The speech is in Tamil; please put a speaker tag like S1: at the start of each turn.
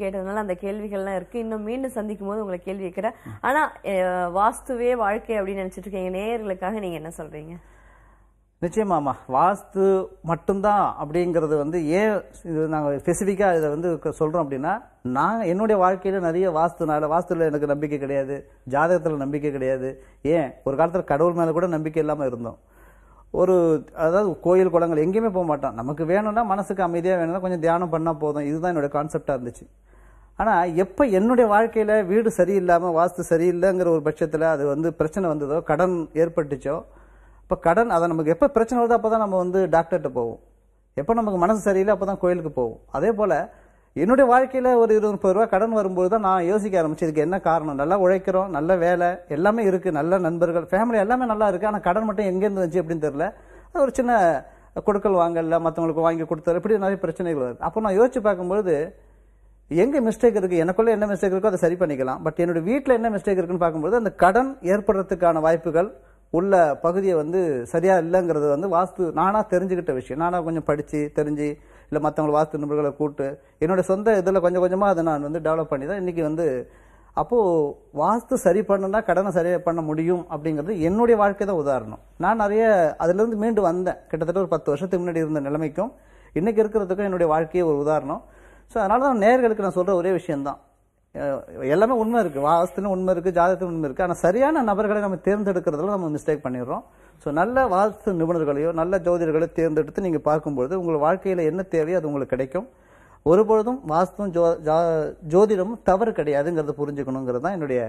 S1: கேட்டதுனால அந்த கேள்விகள்லாம் இருக்கு இன்னும் மீண்டும் சந்திக்கும் போது உங்களை கேள்வி கேட்கிறேன் ஆனா வாஸ்துவே வாழ்க்கை அப்படின்னு நினைச்சிட்டு இருக்கீங்க நேர்களுக்காக நீங்க என்ன சொல்றீங்க
S2: நிச்சயமாமா வாஸ்து மட்டும்தான் அப்படிங்கிறது வந்து ஏன் இது நாங்கள் ஸ்பெசிஃபிக்காக இதை வந்து சொல்கிறோம் அப்படின்னா நான் என்னுடைய வாழ்க்கையில் நிறைய வாஸ்துனால வாஸ்துல எனக்கு நம்பிக்கை கிடையாது ஜாதகத்தில் நம்பிக்கை கிடையாது ஏன் ஒரு காலத்தில் கடவுள் மேலே கூட நம்பிக்கை இல்லாமல் இருந்தோம் ஒரு அதாவது கோயில் குளங்கள் எங்கேயுமே போக மாட்டான் நமக்கு வேணும்னா மனசுக்கு அமைதியாக வேணும்னா கொஞ்சம் தியானம் பண்ணால் போதும் இதுதான் என்னுடைய கான்செப்டாக இருந்துச்சு ஆனால் எப்போ என்னுடைய வாழ்க்கையில் வீடு சரியில்லாமல் வாஸ்து சரியில்லைங்கிற ஒரு பட்சத்தில் அது வந்து பிரச்சனை வந்ததோ கடன் ஏற்பட்டுச்சோ இப்போ கடன் அதை நமக்கு எப்போ பிரச்சனை வருதோ அப்போ தான் நம்ம வந்து டாக்டர்கிட்ட போவோம் எப்போ நமக்கு மனசு சரியில்லை அப்போ தான் கோயிலுக்கு போவோம் அதே போல் என்னுடைய வாழ்க்கையில் ஒரு இருபது முப்பது ரூபா கடன் வரும்போது தான் நான் யோசிக்க ஆரம்பிச்சிருக்கேன் இதுக்கு என்ன காரணம் நல்லா உழைக்கிறோம் நல்ல வேலை எல்லாமே இருக்குது நல்ல நண்பர்கள் ஃபேமிலி எல்லாமே நல்லா இருக்குது ஆனால் கடன் மட்டும் எங்கேருந்து இருந்துச்சு அப்படின்னு தெரில ஒரு சின்ன கொடுக்கல் வாங்கல மற்றவங்களுக்கு வாங்கி கொடுத்தல இப்படி நிறைய பிரச்சனைகள் வருது அப்போ நான் யோசிச்சு பார்க்கும்போது எங்கே மிஸ்டேக் இருக்குது எனக்குள்ளே என்ன மிஸ்டேக் இருக்கோ அதை சரி பண்ணிக்கலாம் பட் என்னுடைய வீட்டில் என்ன மிஸ்டேக் இருக்குன்னு பார்க்கும்போது அந்த கடன் ஏற்படுறதுக்கான வாய்ப்புகள் உள்ள பகுதியை வந்து சரியாக இல்லைங்கிறது வந்து வாஸ்து நானாக தெரிஞ்சுக்கிட்ட விஷயம் நானாக கொஞ்சம் படித்து தெரிஞ்சு இல்லை மற்றவங்களை வாஸ்து நிபுணர்களை கூட்டு என்னோட சொந்த இதில் கொஞ்சம் கொஞ்சமாக அதை நான் வந்து டெவலப் பண்ணி தான் இன்றைக்கி வந்து அப்போது வாஸ்து சரி பண்ணுனா கடனை சரி பண்ண முடியும் அப்படிங்கிறது என்னுடைய வாழ்க்கை தான் உதாரணம் நான் நிறைய அதுலேருந்து மீண்டு வந்தேன் கிட்டத்தட்ட ஒரு பத்து வருஷத்துக்கு முன்னாடி இருந்த நிலைமைக்கும் இன்றைக்கி இருக்கிறதுக்கும் என்னுடைய வாழ்க்கையே ஒரு உதாரணம் ஸோ அதனால தான் நேர்களுக்கு நான் சொல்கிற ஒரே விஷயந்தான் எல்லாமே உண்மை இருக்குது வாஸ்துன்னு உண்மை இருக்குது ஜாதகத்துன்னு உண்மை இருக்குது ஆனால் சரியான நபர்களை நம்ம தேர்ந்தெடுக்கிறதுல நம்ம மிஸ்டேக் பண்ணிடுறோம் ஸோ நல்ல வாஸ்து நிபுணர்களையோ நல்ல ஜோதிடர்களையோ தேர்ந்தெடுத்து நீங்கள் பார்க்கும்பொழுது உங்கள் வாழ்க்கையில் என்ன தேவையோ அது உங்களுக்கு கிடைக்கும் ஒருபொழுதும் வாஸ்தும் ஜோ ஜோதிடமும் தவறு கிடையாதுங்கிறத புரிஞ்சுக்கணுங்கிறது தான் என்னுடைய